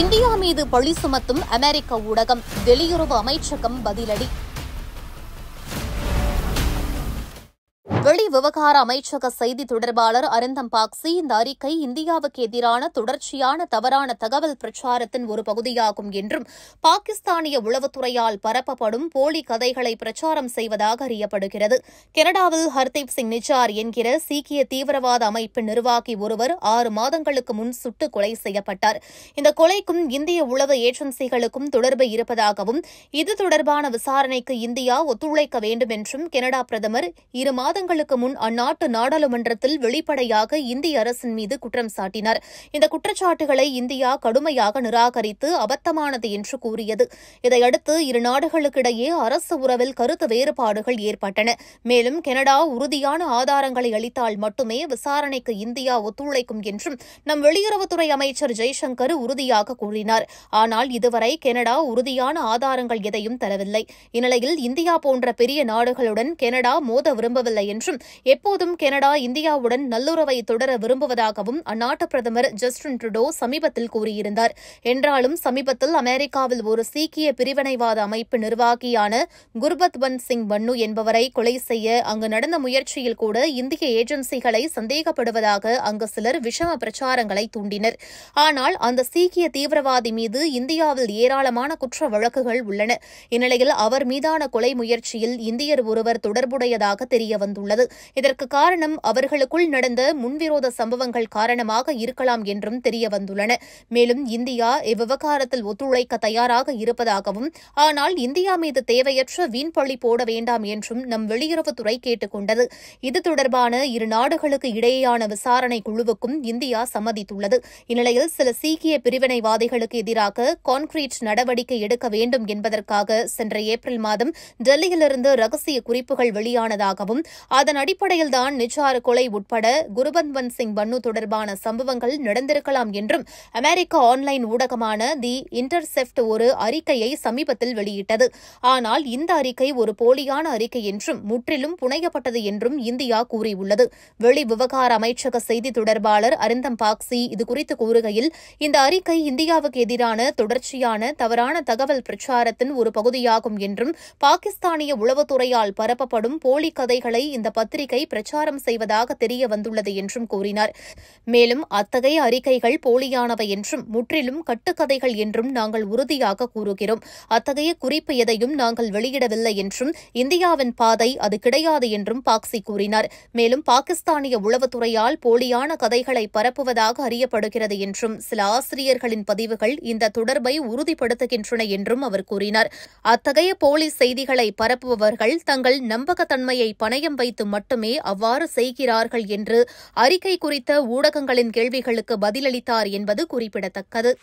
India மீது பழி சுமத்தும் அமெரிக்க ஊடகம் வெளியுறவு அமைச்சகம் பதிலடி விவகார அமைச்சக செய்தி தொடர்பாளர் அரிந்தம் பாக்சி இந்த அறிக்கை இந்தியாவுக்கு எதிரான தொடர்ச்சியான தவறான தகவல் பிரச்சாரத்தின் ஒரு பகுதியாகும் என்றும் பாகிஸ்தானிய உளவுத்துறையால் பரப்பப்படும் போலி கதைகளை பிரச்சாரம் செய்வதாக அறியப்படுகிறது கனடாவில் ஹர்தீப் சிங் நிஜார் என்கிற சீக்கிய தீவிரவாத அமைப்பின் நிர்வாகி ஒருவர் ஆறு மாதங்களுக்கு முன் சுட்டு கொலை செய்யப்பட்டார் இந்த கொலைக்கும் இந்திய உளவு ஏஜென்சிகளுக்கும் தொடர்பு இருப்பதாகவும் இது தொடர்பான விசாரணைக்கு இந்தியா ஒத்துழைக்க வேண்டும் என்றும் கனடா பிரதமர் இரு மாதங்களுக்கு முன் அந்நாட்டு நாடாளுமன்றத்தில் வெளிப்படையாக இந்திய அரசின் மீது குற்றம் சாட்டினார் இந்த குற்றச்சாட்டுகளை இந்தியா கடுமையாக நிராகரித்து அபத்தமானது என்று கூறியது இதையடுத்து இரு நாடுகளுக்கிடையே அரசு உறவில் கருத்து வேறுபாடுகள் ஏற்பட்டன மேலும் கனடா உறுதியான ஆதாரங்களை அளித்தால் மட்டுமே விசாரணைக்கு இந்தியா ஒத்துழைக்கும் என்றும் நம் வெளியுறவுத்துறை அமைச்சர் ஜெய்சங்கர் உறுதியாக கூறினார் ஆனால் இதுவரை கனடா உறுதியான ஆதாரங்கள் எதையும் தரவில்லை இந்நிலையில் இந்தியா போன்ற பெரிய நாடுகளுடன் கனடா மோத விரும்பவில்லை என்றும் எப்போதும் கனடா இந்தியாவுடன் நல்லுறவை தொடர விரும்புவதாகவும் அந்நாட்டு பிரதமர் ஜஸ்டின் ட்ருடோ சமீபத்தில் கூறியிருந்தார் என்றாலும் சமீபத்தில் அமெரிக்காவில் ஒரு சீக்கிய பிரிவினைவாத அமைப்பு நிர்வாகியான குர்பத்வந்த் சிங் பன்னு என்பவரை கொலை செய்ய அங்கு நடந்த முயற்சியில் கூட இந்திய ஏஜென்சிகளை சந்தேகப்படுவதாக அங்கு சிலர் விஷம பிரச்சாரங்களை தூண்டினர் ஆனால் அந்த சீக்கிய தீவிரவாதி மீது இந்தியாவில் ஏராளமான குற்ற வழக்குகள் உள்ளன இந்நிலையில் அவர் மீதான கொலை முயற்சியில் இந்தியர் ஒருவர் தொடர்புடையதாக தெரியவந்துள்ளது இதற்கு காரணம் அவர்களுக்குள் நடந்த முன்விரோத சம்பவங்கள் காரணமாக இருக்கலாம் என்றும் தெரியவந்துள்ளன மேலும் இந்தியா இவ்விவகாரத்தில் ஒத்துழைக்க தயாராக இருப்பதாகவும் ஆனால் இந்தியா மீது தேவையற்ற வீண்பழி போட வேண்டாம் என்றும் நம் வெளியுறவுத்துறை கேட்டுக் கொண்டது இது தொடர்பான இரு நாடுகளுக்கு இடையேயான விசாரணை குழுவுக்கும் இந்தியா சம்மதித்துள்ளது இந்நிலையில் சில சீக்கிய பிரிவினைவாதிகளுக்கு எதிராக கான்கிரீட் நடவடிக்கை எடுக்க வேண்டும் என்பதற்காக சென்ற ஏப்ரல் மாதம் டெல்லியிலிருந்து ரகசிய குறிப்புகள் வெளியானதாகவும் அதன் அடிப்படையில்தான் நிச்சார் கொலை உட்பட குருபந்த்வன் சிங் பன்னு தொடர்பான சம்பவங்கள் நடந்திருக்கலாம் என்றும் அமெரிக்க ஆன்லைன் ஊடகமான தி இன்டர்செப்ட் ஒரு அறிக்கையை சமீபத்தில் வெளியிட்டது ஆனால் இந்த அறிக்கை ஒரு போலியான அறிக்கை என்றும் முற்றிலும் புனையப்பட்டது என்றும் இந்தியா கூறியுள்ளது வெளி விவகார அமைச்சக செய்தி தொடர்பாளர் அரிந்தம் பாக்சி இதுகுறித்து கூறுகையில் இந்த அறிக்கை இந்தியாவுக்கு எதிரான தொடர்ச்சியான தவறான தகவல் பிரச்சாரத்தின் ஒரு பகுதியாகும் என்றும் பாகிஸ்தானிய உளவுத்துறையால் பரப்பப்படும் போலி கதைகளை இந்த பத்து பத்திரிகை பிரச்சாரம் செய்வதாக தெரிய வந்துள்ளது என்றும் கூறினார் மேலும் அத்தகைய அறிக்கைகள் போலியானவை என்றும் முற்றிலும் கட்டுக்கதைகள் என்றும் நாங்கள் உறுதியாக கூறுகிறோம் அத்தகைய குறிப்பு எதையும் நாங்கள் வெளியிடவில்லை என்றும் இந்தியாவின் பாதை அது கிடையாது என்றும் பாக்சி கூறினார் மேலும் பாகிஸ்தானிய உளவுத்துறையால் போலியான கதைகளை பரப்புவதாக அறியப்படுகிறது என்றும் சில ஆசிரியர்களின் பதிவுகள் இந்த தொடர்பை உறுதிப்படுத்துகின்றன என்றும் அவர் கூறினார் அத்தகைய போலி செய்திகளை பரப்புபவர்கள் தங்கள் நம்பகத்தன்மையை பணயம் வைத்து மட்டுமே அவ்வாறு செய்கிறார்கள் என்று அறிக்கை குறித்த ஊடகங்களின் கேள்விகளுக்கு பதிலளித்தார் என்பது குறிப்பிடத்தக்கது